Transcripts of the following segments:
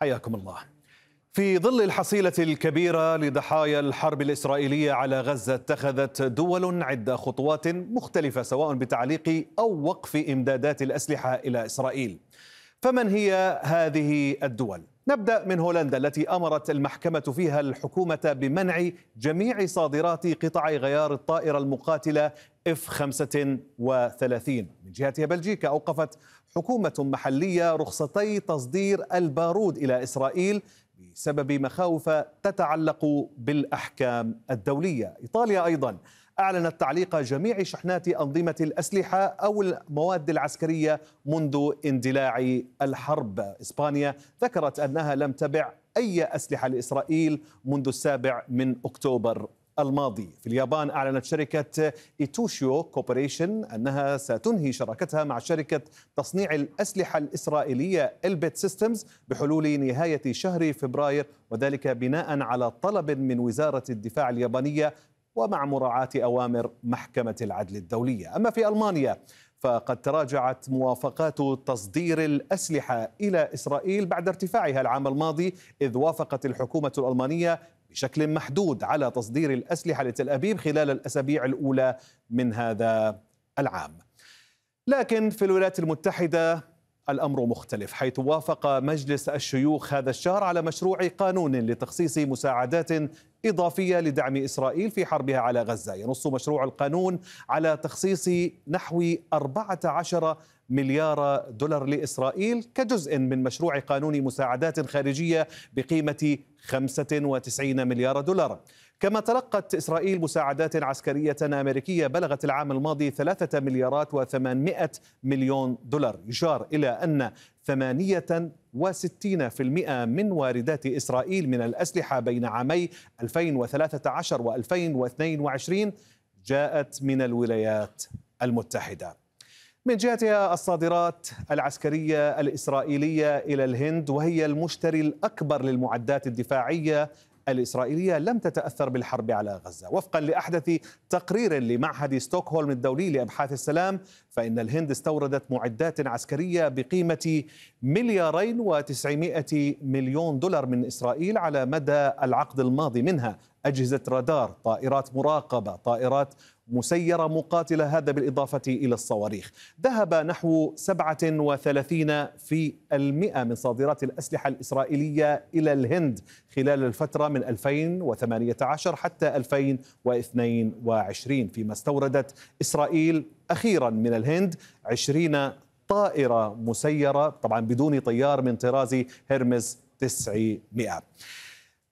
حياكم الله في ظل الحصيلة الكبيرة لضحايا الحرب الإسرائيلية على غزة اتخذت دول عدة خطوات مختلفة سواء بتعليق أو وقف إمدادات الأسلحة إلى إسرائيل فمن هي هذه الدول؟ نبدا من هولندا التي امرت المحكمه فيها الحكومه بمنع جميع صادرات قطع غيار الطائره المقاتله اف 35 من جهتها بلجيكا اوقفت حكومه محليه رخصتي تصدير البارود الى اسرائيل بسبب مخاوف تتعلق بالاحكام الدوليه ايطاليا ايضا أعلنت تعليق جميع شحنات أنظمة الأسلحة أو المواد العسكرية منذ اندلاع الحرب إسبانيا ذكرت أنها لم تبع أي أسلحة لإسرائيل منذ السابع من أكتوبر الماضي في اليابان أعلنت شركة إيتوشيو كوبريشن أنها ستنهي شراكتها مع شركة تصنيع الأسلحة الإسرائيلية إلبت سيستمز بحلول نهاية شهر فبراير وذلك بناء على طلب من وزارة الدفاع اليابانية ومع مراعاة أوامر محكمة العدل الدولية أما في ألمانيا فقد تراجعت موافقات تصدير الأسلحة إلى إسرائيل بعد ارتفاعها العام الماضي إذ وافقت الحكومة الألمانية بشكل محدود على تصدير الأسلحة لتل أبيب خلال الأسابيع الأولى من هذا العام لكن في الولايات المتحدة الأمر مختلف حيث وافق مجلس الشيوخ هذا الشهر على مشروع قانون لتخصيص مساعدات إضافية لدعم إسرائيل في حربها على غزة ينص مشروع القانون على تخصيص نحو 14 مليار دولار لإسرائيل كجزء من مشروع قانون مساعدات خارجية بقيمة 95 مليار دولار كما تلقت إسرائيل مساعدات عسكرية أمريكية بلغت العام الماضي 3 مليارات و800 مليون دولار يشار إلى أن 68% من واردات إسرائيل من الأسلحة بين عامي 2013 و2022 جاءت من الولايات المتحدة من جهتها الصادرات العسكريه الاسرائيليه الى الهند وهي المشتري الاكبر للمعدات الدفاعيه الإسرائيلية لم تتأثر بالحرب على غزة وفقا لأحدث تقرير لمعهد ستوكهولم الدولي لأبحاث السلام فإن الهند استوردت معدات عسكرية بقيمة مليارين وتسعمائة مليون دولار من إسرائيل على مدى العقد الماضي منها أجهزة رادار طائرات مراقبة طائرات مسيرة مقاتلة هذا بالإضافة إلى الصواريخ ذهب نحو 37 في المئة من صادرات الأسلحة الإسرائيلية إلى الهند خلال الفترة من 2018 حتى 2022 فيما استوردت إسرائيل أخيرا من الهند 20 طائرة مسيرة طبعا بدون طيار من طراز هرمز 900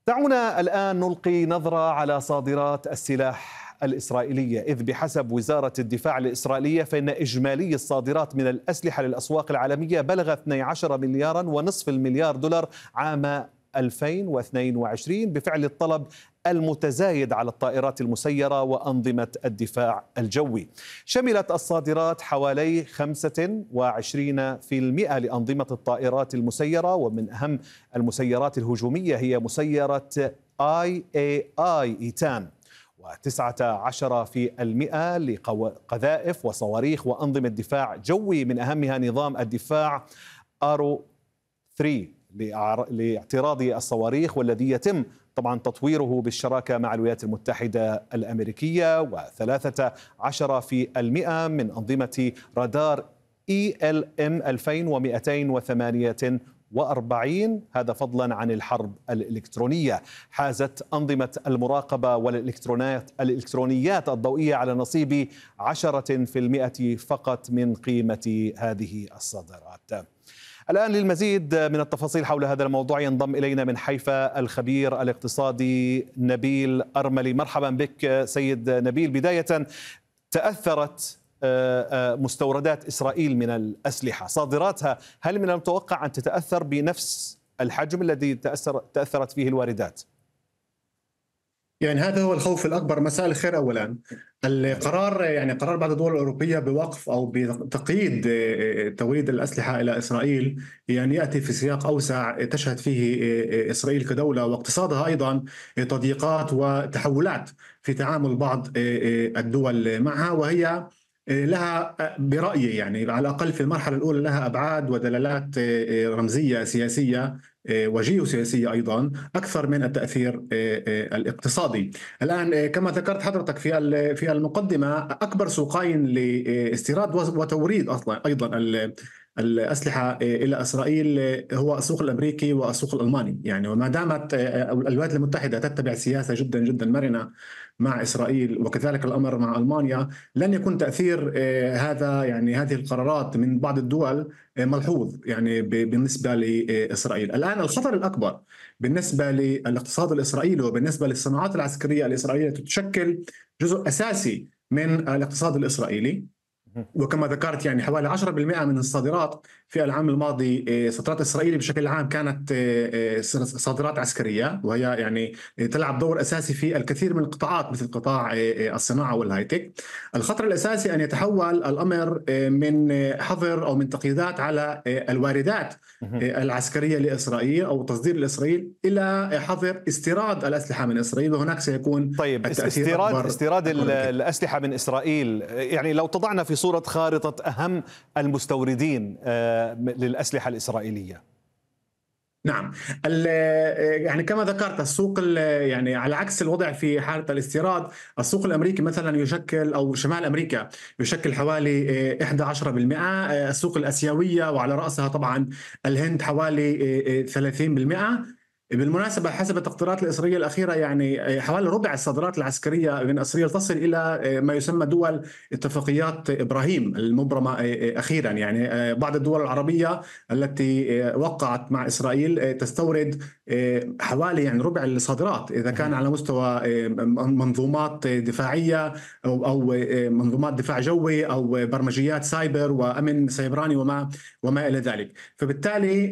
دعونا الآن نلقي نظرة على صادرات السلاح الإسرائيلية إذ بحسب وزارة الدفاع الإسرائيلية فإن إجمالي الصادرات من الأسلحة للأسواق العالمية بلغ 12 مليارا ونصف المليار دولار عام 2022 بفعل الطلب المتزايد على الطائرات المسيرة وأنظمة الدفاع الجوي شملت الصادرات حوالي 25% لأنظمة الطائرات المسيرة ومن أهم المسيرات الهجومية هي مسيرة آي اي اي إيتان و19% لقذائف وصواريخ وأنظمة دفاع جوي من أهمها نظام الدفاع أرو 3 لاعتراض الصواريخ والذي يتم طبعا تطويره بالشراكة مع الولايات المتحدة الأمريكية وثلاثة عشر في المئة من أنظمة رادار ELM 2288 وأربعين هذا فضلا عن الحرب الإلكترونية حازت أنظمة المراقبة والإلكترونات الإلكترونيات الضوئية على نصيب عشرة في المئة فقط من قيمة هذه الصادرات الآن للمزيد من التفاصيل حول هذا الموضوع ينضم إلينا من حيفا الخبير الاقتصادي نبيل أرملي مرحبا بك سيد نبيل بداية تأثرت آه، آه، مستوردات اسرائيل من الاسلحه، صادراتها هل من المتوقع ان تتاثر بنفس الحجم الذي تاثر تاثرت فيه الواردات؟ يعني هذا هو الخوف الاكبر مساء الخير اولا القرار يعني قرار بعض الدول الاوروبيه بوقف او بتقييد آه، توريد الاسلحه الى اسرائيل يعني ياتي في سياق اوسع تشهد فيه اسرائيل كدوله واقتصادها ايضا تضييقات وتحولات في تعامل بعض الدول معها وهي إيه، لها آه، برأيي يعني على الأقل في المرحلة الأولى لها أبعاد ودلالات إيه، إيه، رمزية سياسية وجيوسياسية أيضا أكثر من التأثير الاقتصادي الآن كما ذكرت حضرتك في في المقدمة أكبر سوقين لاستيراد وتوريد أصلا أيضا الاسلحه آه، الى اسرائيل آه، هو السوق الامريكي والسوق الالماني يعني وما دامت آه، الولايات المتحده تتبع سياسه جدا جدا مرنه مع اسرائيل وكذلك الامر مع المانيا لن يكون تاثير هذا يعني هذه القرارات من بعض الدول ملحوظ يعني بالنسبه لاسرائيل الان الخطر الاكبر بالنسبه للاقتصاد الاسرائيلي وبالنسبه للصناعات العسكريه الاسرائيليه تشكل جزء اساسي من الاقتصاد الاسرائيلي وكما ذكرت يعني حوالي 10% من الصادرات في العام الماضي آه، صادرات اسرائيل بشكل عام كانت آه، آه، صادرات عسكريه وهي يعني تلعب دور اساسي في الكثير من القطاعات مثل قطاع الصناعه والهايتك. الخطر الاساسي ان يتحول الامر من حظر او من تقييدات على الواردات العسكريه لاسرائيل او تصدير لاسرائيل الى حظر استيراد الاسلحه من اسرائيل وهناك سيكون طيب استيراد استيراد الاسلحه من اسرائيل يعني لو تضعنا في صورة خارطة أهم المستوردين آه، للأسلحة الإسرائيلية نعم آه، يعني كما ذكرت السوق آه، يعني على عكس الوضع في حاله الاستيراد السوق الامريكي مثلا يشكل او شمال امريكا يشكل حوالي 11% السوق الاسيويه وعلى راسها طبعا الهند حوالي 30% بالمناسبة حسب التقديرات الإسرائيلية الأخيرة يعني آه، حوالي ربع الصادرات العسكرية من إسرائيل تصل إلى آه، ما يسمى دول اتفاقيات إبراهيم المبرمة آه، أخيرا يعني بعض الدول العربية التي وقعت مع إسرائيل تستورد حوالي يعني ربع الصادرات إذا كان على مستوى منظومات دفاعية أو منظومات دفاع جوي أو برمجيات سايبر وأمن سيبراني وما وما إلى ذلك فبالتالي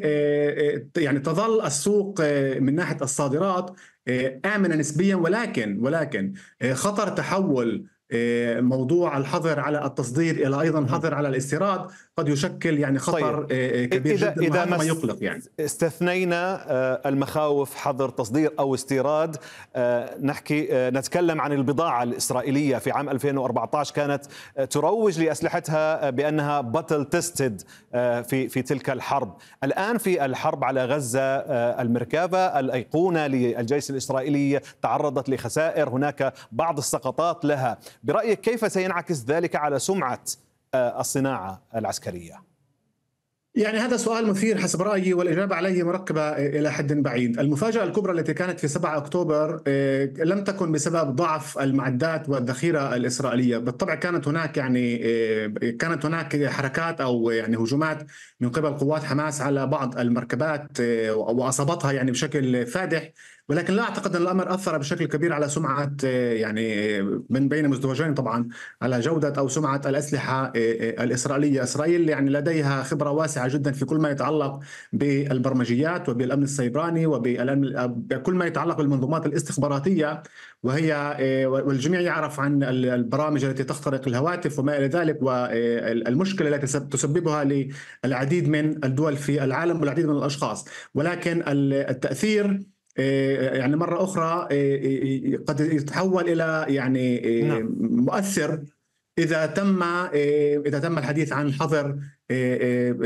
يعني تظل السوق من ناحيه الصادرات آه، آمنة نسبيا ولكن ولكن آه، خطر تحول آه، موضوع الحظر على التصدير الى ايضا حظر على الاستيراد قد يشكل يعني خطر طيب. آه، آه، كبير إذا جدا إذا ما يقلق يعني استثنينا المخاوف حظر تصدير او استيراد نحكي نتكلم عن البضاعه الاسرائيليه في عام 2014 كانت تروج لاسلحتها بانها باتل تيستد في في تلك الحرب الان في الحرب على غزه المركبه الايقونه للجيش الاسرائيلي تعرضت لخسائر هناك بعض السقطات لها برأيك كيف سينعكس ذلك على سمعة آه، الصناعة العسكرية؟ يعني هذا سؤال مثير حسب رأيي والإجابة عليه مركبة إلى حد بعيد المفاجأة الكبرى التي كانت في 7 أكتوبر آه، لم تكن بسبب ضعف المعدات والذخيرة الإسرائيلية بالطبع كانت هناك يعني آه، كانت هناك حركات أو يعني هجومات من قبل قوات حماس على بعض المركبات وأصابتها يعني بشكل فادح ولكن لا اعتقد ان الامر اثر بشكل كبير على سمعه آه، يعني آه، من بين مزدوجين طبعا على جوده او سمعه الاسلحه آه، الاسرائيليه، اسرائيل يعني لديها خبره واسعه جدا في كل ما يتعلق بالبرمجيات وبالامن السيبراني وبكل ما يتعلق بالمنظومات الاستخباراتيه وهي والجميع يعرف عن البرامج التي تخترق الهواتف وما الى ذلك والمشكله التي تسببها للعديد من الدول في العالم والعديد من الاشخاص، ولكن التاثير آه، يعني مره اخرى آه، آه، قد يتحول الى يعني نعم. مؤثر اذا تم اذا تم الحديث عن حظر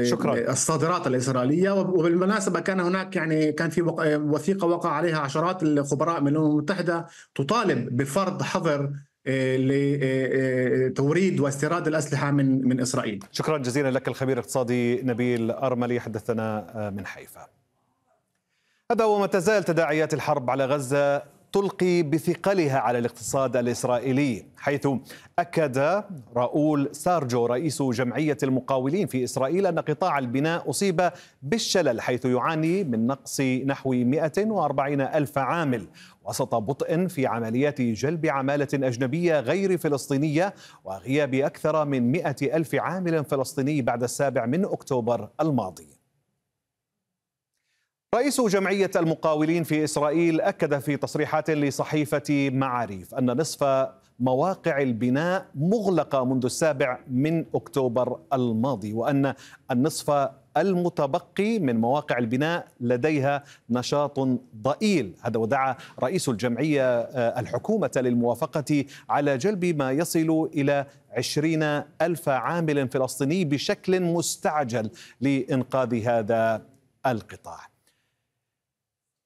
شكرا الصادرات الاسرائيليه وبالمناسبه كان هناك يعني كان في وثيقه وقع عليها عشرات الخبراء من الامم المتحده تطالب بفرض حظر لتوريد واستيراد الاسلحه من من اسرائيل. شكرا جزيلا لك الخبير الاقتصادي نبيل ارملي حدثنا من حيفا. هذا وما تزال تداعيات الحرب على غزة تلقي بثقلها على الاقتصاد الإسرائيلي حيث أكد راؤول سارجو رئيس جمعية المقاولين في إسرائيل أن قطاع البناء أصيب بالشلل حيث يعاني من نقص نحو 140 ألف عامل وسط بطء في عمليات جلب عمالة أجنبية غير فلسطينية وغياب أكثر من 100 ألف عامل فلسطيني بعد السابع من أكتوبر الماضي رئيس جمعية المقاولين في إسرائيل أكد في تصريحات لصحيفة معاريف أن نصف مواقع البناء مغلقة منذ السابع من أكتوبر الماضي وأن النصف المتبقي من مواقع البناء لديها نشاط ضئيل هذا ودعا رئيس الجمعية آه، الحكومة للموافقة على جلب ما يصل إلى عشرين ألف عامل فلسطيني بشكل مستعجل لإنقاذ هذا القطاع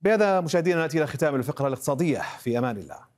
بهذا مشاهدينا ناتي الى ختام الفقره الاقتصاديه في امان الله